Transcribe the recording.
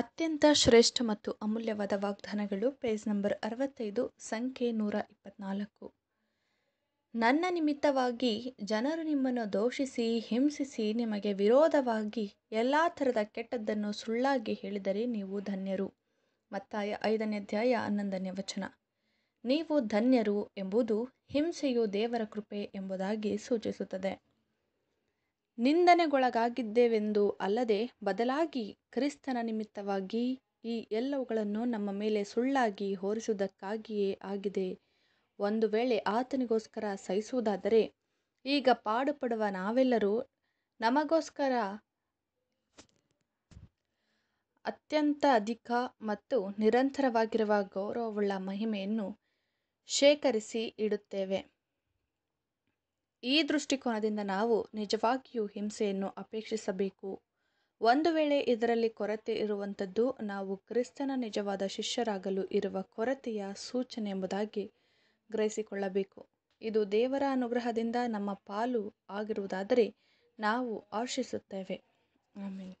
ಅತ್ಯಂತ ಶ್ರೇಷ್ಠ ಮತ್ತು ಅಮೂಲ್ಯವಾದ ವಾಗ್ದಾನಗಳು ಪೇಜ್ ನಂಬರ್ ಅರವತ್ತೈದು ಸಂಖ್ಯೆ ನೂರ ಇಪ್ಪತ್ನಾಲ್ಕು ನನ್ನ ನಿಮಿತ್ತವಾಗಿ ಜನರು ನಿಮ್ಮನ್ನು ದೋಷಿಸಿ ಹಿಂಸಿಸಿ ನಿಮಗೆ ವಿರೋಧವಾಗಿ ಎಲ್ಲ ಥರದ ಕೆಟ್ಟದ್ದನ್ನು ಸುಳ್ಳಾಗಿ ಹೇಳಿದರೆ ನೀವು ಧನ್ಯರು ಮತ್ತಾಯ ಐದನೇ ಅಧ್ಯಾಯ ಹನ್ನೊಂದನೇ ವಚನ ನೀವು ಧನ್ಯರು ಎಂಬುದು ಹಿಂಸೆಯು ದೇವರ ಕೃಪೆ ಎಂಬುದಾಗಿ ಸೂಚಿಸುತ್ತದೆ ನಿಂದನೆಗೊಳಗಾಗಿದ್ದೇವೆಂದು ಅಲ್ಲದೆ ಬದಲಾಗಿ ಕ್ರಿಸ್ತನ ನಿಮಿತ್ತವಾಗಿ ಈ ಎಲ್ಲವುಗಳನ್ನು ನಮ್ಮ ಮೇಲೆ ಸುಳ್ಳಾಗಿ ಹೋರಿಸುವುದಕ್ಕಾಗಿಯೇ ಆಗಿದೆ ಒಂದು ವೇಳೆ ಆತನಿಗೋಸ್ಕರ ಸಹಿಸುವುದಾದರೆ ಈಗ ಪಾಡುಪಡುವ ನಾವೆಲ್ಲರೂ ನಮಗೋಸ್ಕರ ಅತ್ಯಂತ ಅಧಿಕ ಮತ್ತು ನಿರಂತರವಾಗಿರುವ ಗೌರವವುಳ್ಳ ಮಹಿಮೆಯನ್ನು ಶೇಖರಿಸಿ ಇಡುತ್ತೇವೆ ಈ ದೃಷ್ಟಿಕೋನದಿಂದ ನಾವು ನಿಜವಾಗಿಯೂ ಹಿಂಸೆಯನ್ನು ಅಪೇಕ್ಷಿಸಬೇಕು ಒಂದು ವೇಳೆ ಇದರಲ್ಲಿ ಕೊರತೆ ಇರುವಂಥದ್ದು ನಾವು ಕ್ರಿಸ್ತನ ನಿಜವಾದ ಶಿಷ್ಯರಾಗಲು ಇರುವ ಕೊರತೆಯ ಸೂಚನೆ ಎಂಬುದಾಗಿ ಗ್ರಹಿಸಿಕೊಳ್ಳಬೇಕು ಇದು ದೇವರ ಅನುಗ್ರಹದಿಂದ ನಮ್ಮ ಪಾಲು ಆಗಿರುವುದಾದರೆ ನಾವು ಆಶಿಸುತ್ತೇವೆ ಆಮೇಲೆ